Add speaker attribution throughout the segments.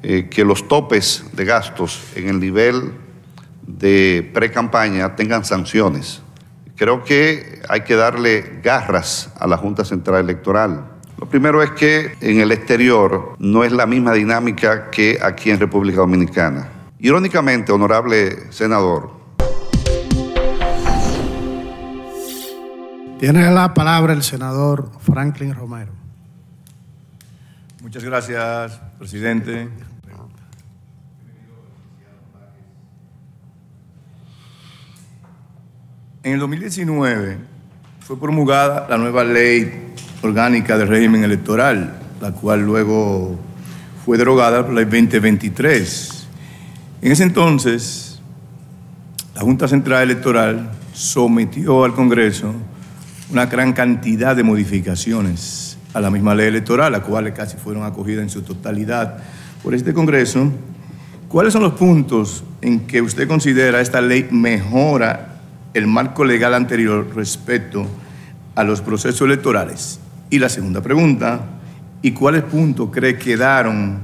Speaker 1: Eh, que los topes de gastos en el nivel de pre-campaña tengan sanciones. Creo que hay que darle garras a la Junta Central Electoral. Lo primero es que en el exterior no es la misma dinámica que aquí en República Dominicana. Irónicamente, honorable senador.
Speaker 2: Tiene la palabra el senador Franklin Romero. Muchas gracias, presidente. En el 2019 fue promulgada la nueva ley orgánica del régimen electoral, la cual luego fue derogada por la ley 2023. En ese entonces, la Junta Central Electoral sometió al Congreso una gran cantidad de modificaciones a la misma ley electoral, las cuales casi fueron acogidas en su totalidad por este Congreso. ¿Cuáles son los puntos en que usted considera esta ley mejora el marco legal anterior respecto a los procesos electorales? Y la segunda pregunta, ¿y cuáles puntos cree quedaron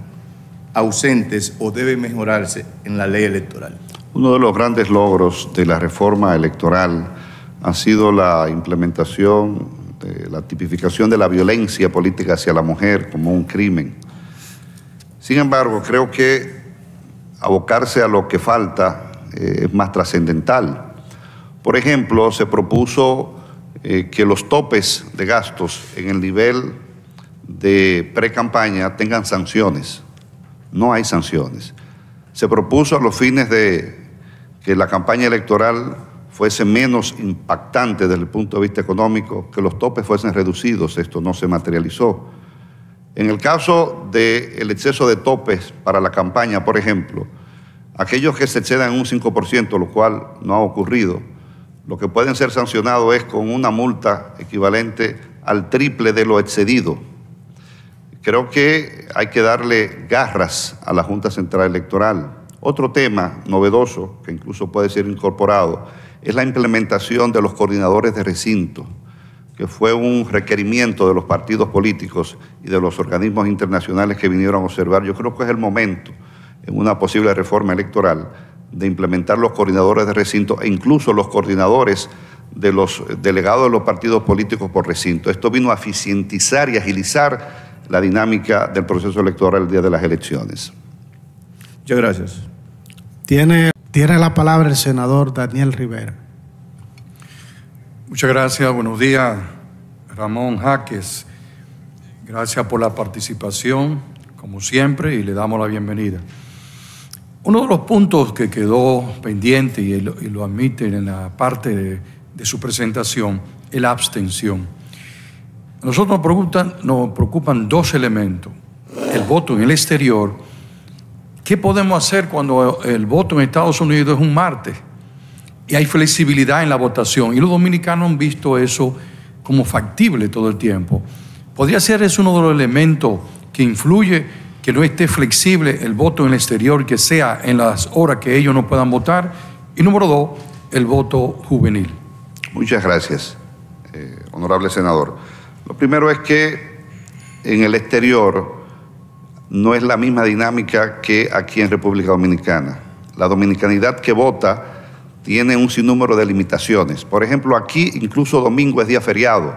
Speaker 2: ausentes o deben mejorarse en la ley electoral?
Speaker 1: Uno de los grandes logros de la reforma electoral ha sido la implementación, la tipificación de la violencia política hacia la mujer como un crimen. Sin embargo, creo que abocarse a lo que falta eh, es más trascendental. Por ejemplo, se propuso eh, que los topes de gastos en el nivel de pre-campaña tengan sanciones. No hay sanciones. Se propuso a los fines de que la campaña electoral fuese menos impactante desde el punto de vista económico, que los topes fuesen reducidos. Esto no se materializó. En el caso del exceso de topes para la campaña, por ejemplo, aquellos que se excedan un 5%, lo cual no ha ocurrido, lo que pueden ser sancionados es con una multa equivalente al triple de lo excedido. Creo que hay que darle garras a la Junta Central Electoral. Otro tema novedoso, que incluso puede ser incorporado, es la implementación de los coordinadores de recinto, que fue un requerimiento de los partidos políticos y de los organismos internacionales que vinieron a observar. Yo creo que es el momento, en una posible reforma electoral, de implementar los coordinadores de recinto e incluso los coordinadores de los delegados de los partidos políticos por recinto. Esto vino a eficientizar y agilizar la dinámica del proceso electoral el día de las elecciones. Muchas gracias.
Speaker 2: Tiene, tiene la palabra el senador Daniel Rivera. Muchas gracias, buenos días, Ramón Jaques. Gracias por la participación, como siempre, y le damos la bienvenida. Uno de los puntos que quedó pendiente y lo, admiten en la parte de, su presentación es la abstención. nosotros nos preocupan, nos preocupan dos elementos. El voto en el exterior. ¿Qué podemos hacer cuando el voto en Estados Unidos es un martes? Y hay flexibilidad en la votación. Y los dominicanos han visto eso como factible todo el tiempo. Podría ser es uno de los elementos que influye que no esté flexible el voto en el exterior, que sea en las horas que ellos no puedan votar. Y número dos,
Speaker 1: el voto juvenil. Muchas gracias, eh, honorable senador. Lo primero es que en el exterior no es la misma dinámica que aquí en República Dominicana. La dominicanidad que vota tiene un sinnúmero de limitaciones. Por ejemplo, aquí incluso domingo es día feriado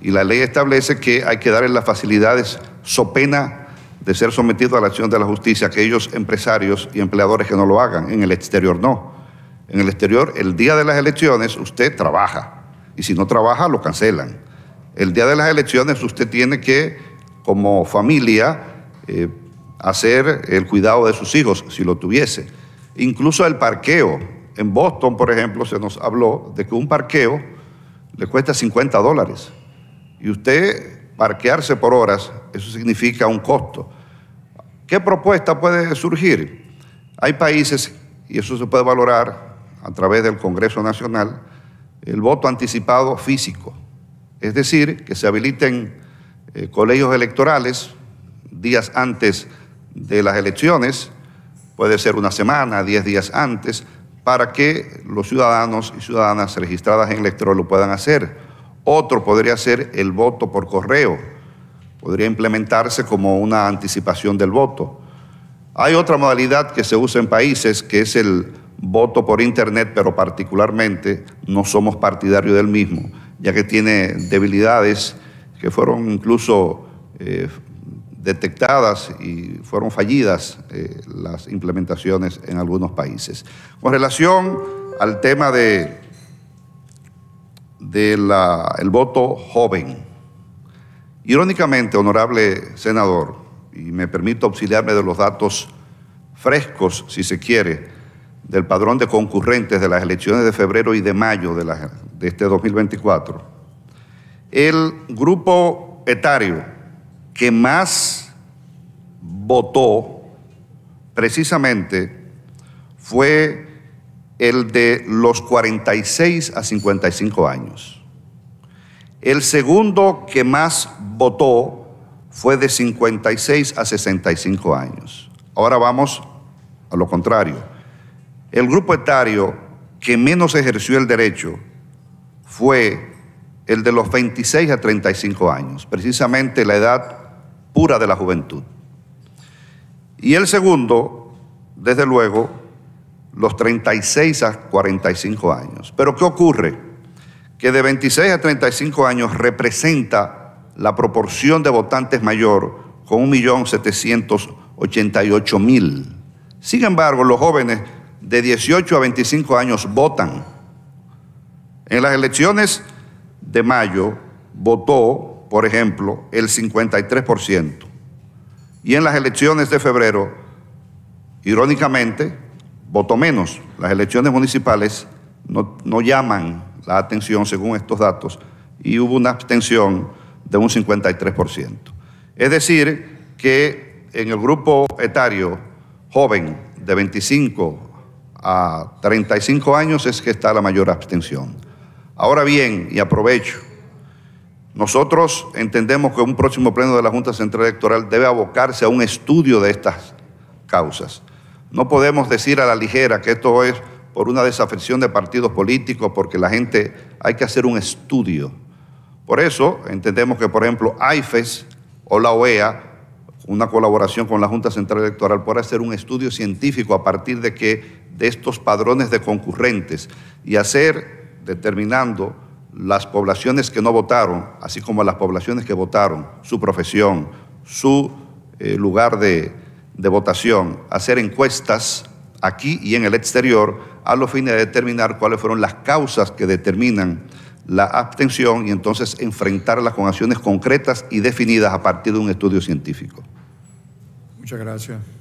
Speaker 1: y la ley establece que hay que darle las facilidades so pena de ser sometido a la acción de la justicia, aquellos empresarios y empleadores que no lo hagan, en el exterior no. En el exterior, el día de las elecciones, usted trabaja, y si no trabaja, lo cancelan. El día de las elecciones, usted tiene que, como familia, eh, hacer el cuidado de sus hijos, si lo tuviese. Incluso el parqueo. En Boston, por ejemplo, se nos habló de que un parqueo le cuesta 50 dólares. Y usted parquearse por horas, eso significa un costo. ¿Qué propuesta puede surgir? Hay países, y eso se puede valorar a través del Congreso Nacional, el voto anticipado físico. Es decir, que se habiliten eh, colegios electorales días antes de las elecciones, puede ser una semana, diez días antes, para que los ciudadanos y ciudadanas registradas en electro lo puedan hacer. Otro podría ser el voto por correo. Podría implementarse como una anticipación del voto. Hay otra modalidad que se usa en países que es el voto por Internet, pero particularmente no somos partidarios del mismo, ya que tiene debilidades que fueron incluso eh, detectadas y fueron fallidas eh, las implementaciones en algunos países. Con relación al tema de del voto joven. Irónicamente, honorable senador, y me permito auxiliarme de los datos frescos, si se quiere, del padrón de concurrentes de las elecciones de febrero y de mayo de, de este 2024, el grupo etario que más votó precisamente fue el de los 46 a 55 años. El segundo que más votó fue de 56 a 65 años. Ahora vamos a lo contrario. El grupo etario que menos ejerció el derecho fue el de los 26 a 35 años, precisamente la edad pura de la juventud. Y el segundo, desde luego, los 36 a 45 años. Pero ¿qué ocurre? Que de 26 a 35 años representa la proporción de votantes mayor con 1.788.000. Sin embargo, los jóvenes de 18 a 25 años votan. En las elecciones de mayo votó, por ejemplo, el 53%. Y en las elecciones de febrero, irónicamente, voto menos. Las elecciones municipales no, no llaman la atención según estos datos y hubo una abstención de un 53%. Es decir, que en el grupo etario joven de 25 a 35 años es que está la mayor abstención. Ahora bien, y aprovecho, nosotros entendemos que un próximo pleno de la Junta Central Electoral debe abocarse a un estudio de estas causas. No podemos decir a la ligera que esto es por una desafección de partidos políticos, porque la gente hay que hacer un estudio. Por eso entendemos que, por ejemplo, AIFES o la OEA, una colaboración con la Junta Central Electoral, puede hacer un estudio científico a partir de que de estos padrones de concurrentes y hacer determinando las poblaciones que no votaron, así como las poblaciones que votaron, su profesión, su eh, lugar de, de votación, hacer encuestas aquí y en el exterior a los fines de determinar cuáles fueron las causas que determinan la abstención y entonces enfrentarlas con acciones concretas y definidas a partir de un estudio científico. Muchas gracias.